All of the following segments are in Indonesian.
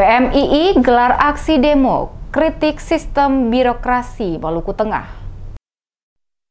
PMII gelar aksi demo kritik sistem birokrasi Maluku Tengah.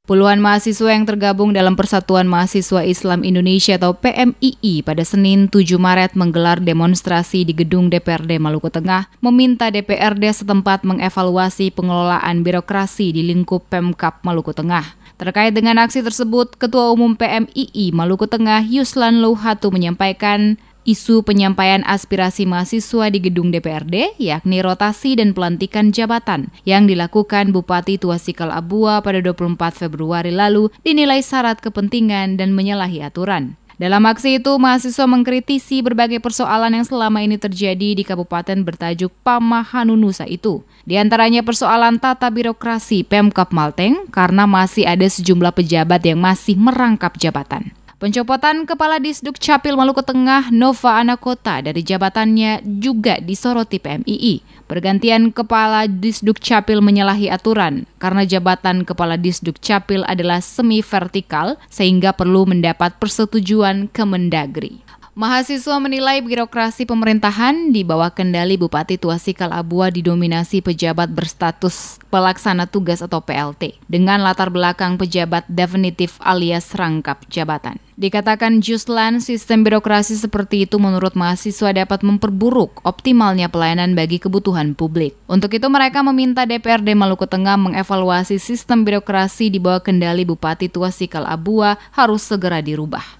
Puluhan mahasiswa yang tergabung dalam Persatuan Mahasiswa Islam Indonesia atau PMII pada Senin 7 Maret menggelar demonstrasi di gedung DPRD Maluku Tengah meminta DPRD setempat mengevaluasi pengelolaan birokrasi di lingkup Pemkap Maluku Tengah. Terkait dengan aksi tersebut, Ketua Umum PMII Maluku Tengah Yuslan Luhatu menyampaikan isu penyampaian aspirasi mahasiswa di gedung DPRD, yakni rotasi dan pelantikan jabatan yang dilakukan Bupati Tuasikal Abua pada 24 Februari lalu dinilai syarat kepentingan dan menyalahi aturan. Dalam aksi itu, mahasiswa mengkritisi berbagai persoalan yang selama ini terjadi di kabupaten bertajuk Pamahanunusa itu. Di antaranya persoalan tata birokrasi Pemkap Malteng karena masih ada sejumlah pejabat yang masih merangkap jabatan. Pencopotan Kepala Disduk Capil Maluku Tengah Nova Anakota dari jabatannya juga disoroti PMII. Pergantian Kepala Disduk Capil menyalahi aturan karena jabatan Kepala Disduk Capil adalah semi vertikal sehingga perlu mendapat persetujuan Kemendagri. Mahasiswa menilai birokrasi pemerintahan di bawah kendali Bupati Tuasikal Abua didominasi pejabat berstatus pelaksana tugas atau PLT dengan latar belakang pejabat definitif alias rangkap jabatan. Dikatakan Juslan, sistem birokrasi seperti itu menurut mahasiswa dapat memperburuk optimalnya pelayanan bagi kebutuhan publik. Untuk itu mereka meminta DPRD Maluku Tengah mengevaluasi sistem birokrasi di bawah kendali Bupati Tuasikal Abua harus segera dirubah.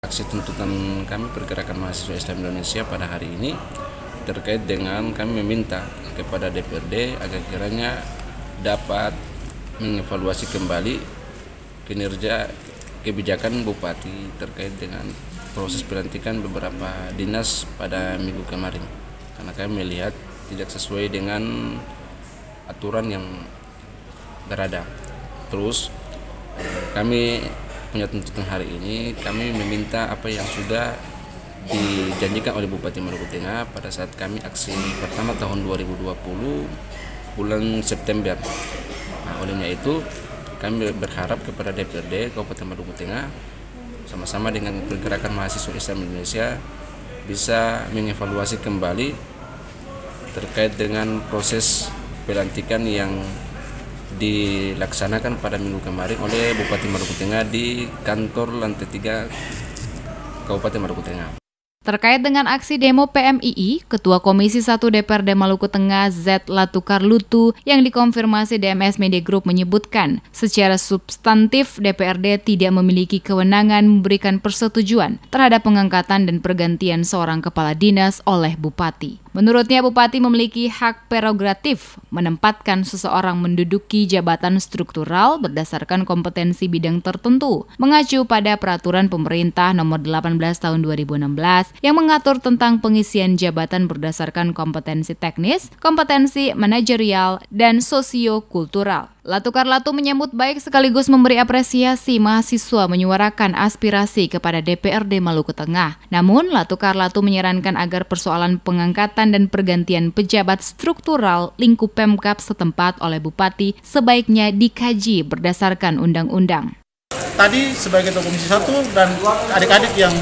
Aksi tuntutan kami pergerakan mahasiswa Islam Indonesia pada hari ini terkait dengan kami meminta kepada DPRD agar kiranya dapat mengevaluasi kembali kinerja kebijakan bupati terkait dengan proses pelantikan beberapa dinas pada minggu kemarin karena kami melihat tidak sesuai dengan aturan yang berada terus eh, kami punya tuntutan hari ini kami meminta apa yang sudah dijanjikan oleh Bupati Maluku Tengah pada saat kami aksi pertama tahun 2020 bulan September. Nah, olehnya itu kami berharap kepada DPRD Kabupaten Maluku Tengah sama-sama dengan pergerakan mahasiswa Islam Indonesia bisa mengevaluasi kembali terkait dengan proses pelantikan yang dilaksanakan pada minggu kemarin oleh Bupati Maluku Tengah di kantor lantai 3 Kabupaten Maluku Tengah. Terkait dengan aksi demo PMII, Ketua Komisi 1 DPRD Maluku Tengah Z Latukar Lutu yang dikonfirmasi DMS Media Group menyebutkan, secara substantif DPRD tidak memiliki kewenangan memberikan persetujuan terhadap pengangkatan dan pergantian seorang kepala dinas oleh bupati. Menurutnya bupati memiliki hak prerogatif menempatkan seseorang menduduki jabatan struktural berdasarkan kompetensi bidang tertentu, mengacu pada peraturan pemerintah nomor 18 tahun 2016 yang mengatur tentang pengisian jabatan berdasarkan kompetensi teknis, kompetensi manajerial, dan sosiokultural. Latukar Latu menyambut baik sekaligus memberi apresiasi mahasiswa menyuarakan aspirasi kepada DPRD Maluku Tengah. Namun, Latukar Latu menyarankan agar persoalan pengangkatan dan pergantian pejabat struktural lingkup Pemkap setempat oleh Bupati sebaiknya dikaji berdasarkan undang-undang. Tadi sebagai Komisi Satu dan adik-adik yang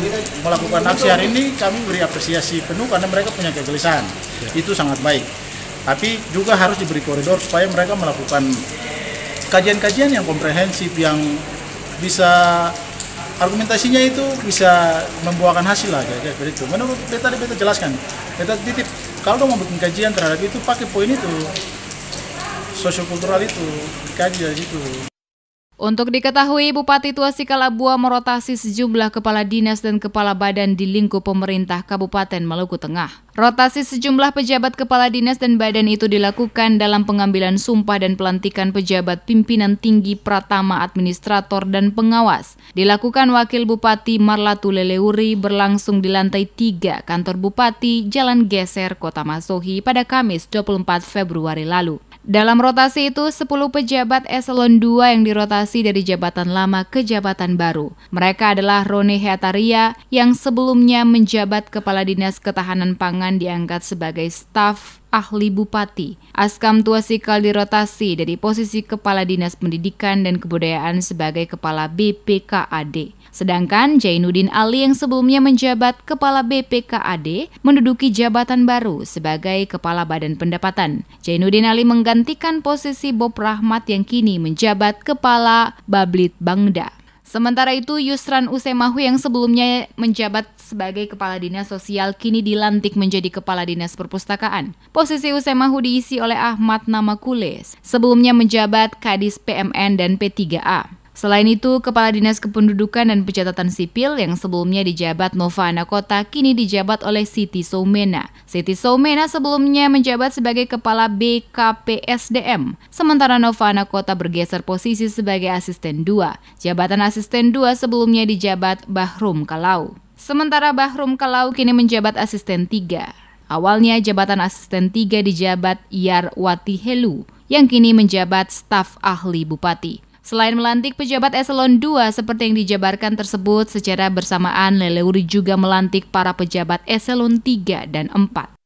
melakukan aksi hari ini kami beri apresiasi penuh karena mereka punya kegelisahan. Itu sangat baik tapi juga harus diberi koridor supaya mereka melakukan kajian-kajian yang komprehensif yang bisa argumentasinya itu bisa membuahkan hasil lah kayak seperti itu. Menurut beta beta jelaskan, beta titip kalau mau bikin kajian terhadap itu pakai poin itu kultural itu kajian dari situ. Untuk diketahui, Bupati Tua Sikalabua merotasi sejumlah kepala dinas dan kepala badan di lingkup pemerintah Kabupaten Maluku Tengah. Rotasi sejumlah pejabat kepala dinas dan badan itu dilakukan dalam pengambilan sumpah dan pelantikan pejabat pimpinan tinggi pratama administrator dan pengawas. Dilakukan Wakil Bupati Marlatu Leleuri berlangsung di lantai 3 kantor Bupati Jalan Geser Kota Masohi pada Kamis 24 Februari lalu. Dalam rotasi itu, 10 pejabat eselon 2 yang dirotasi dari jabatan lama ke jabatan baru. Mereka adalah Roni Heataria yang sebelumnya menjabat Kepala Dinas Ketahanan Pangan diangkat sebagai staf ahli bupati. Askam Tua Sikal dirotasi dari posisi Kepala Dinas Pendidikan dan Kebudayaan sebagai Kepala BPKAD. Sedangkan Jainuddin Ali yang sebelumnya menjabat Kepala BPKAD menduduki jabatan baru sebagai Kepala Badan Pendapatan. Jainuddin Ali menggantikan posisi Bob Rahmat yang kini menjabat Kepala Bablit Bangda. Sementara itu, Yusran Usemahu yang sebelumnya menjabat sebagai Kepala Dinas Sosial kini dilantik menjadi Kepala Dinas Perpustakaan. Posisi Usemahu diisi oleh Ahmad Namakules, sebelumnya menjabat Kadis PMN dan P3A. Selain itu, Kepala Dinas Kependudukan dan Pencatatan Sipil yang sebelumnya dijabat Nova Anakota kini dijabat oleh Siti Soumena. Siti Soumena sebelumnya menjabat sebagai Kepala BKPSDM, sementara Nova Anakota bergeser posisi sebagai Asisten 2. Jabatan Asisten 2 sebelumnya dijabat Bahrum Kalau. Sementara Bahrum Kalau kini menjabat Asisten 3. Awalnya jabatan asisten 3 dijabat Yarwati Helu yang kini menjabat staf ahli bupati. Selain melantik pejabat eselon 2 seperti yang dijabarkan tersebut, secara bersamaan Leleuri juga melantik para pejabat eselon 3 dan 4.